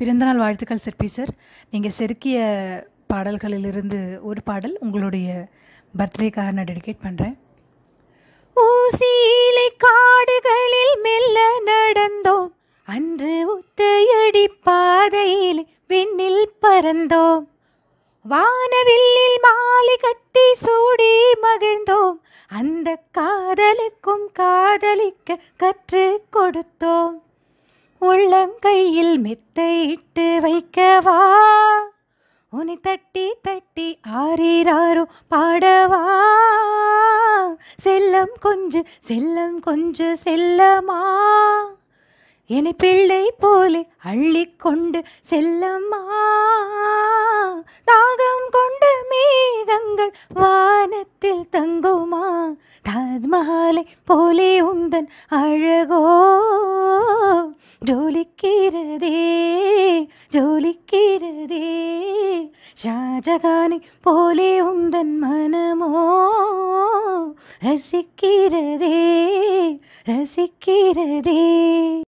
பிறந்தநாள் வாழ்த்துக்கள் சிற்பி சார் நீங்கள் செருக்கிய பாடல்களிலிருந்து ஒரு பாடல் உங்களுடைய பர்த்டேக்காக நான் டெடிகேட் பண்ணுறேன் ஊசியிலை காடுகளில் மெல்ல நடந்தோம் அன்று ஒத்தையடி பாதையில் விண்ணில் பறந்தோம் வானவில்லில் மாலை கட்டி சூடி மகிழ்ந்தோம் அந்த காதலுக்கும் காதலிக்க கற்று கொடுத்தோம் உள்ளங்கையில் மெத்தையிட்டு வைக்கவா உனி தட்டி தட்டி ஆறீராரோ பாடவா செல்லம் கொஞ்சு செல்லம் கொஞ்சு செல்லமா என பிள்ளை போலே அள்ளிக்கொண்டு செல்லம்மா தாகம் கொண்டு மேகங்கள் வானத்தில் தங்குமா தாஜ்மஹாலை போலே உந்தன் அழகோ ஜோலிக்கிறதே ஜோலிக்கிறதே ஷாஜகானை போலே உந்தன் மனமோ ரசிக்கிறதே ரசிக்கிறதே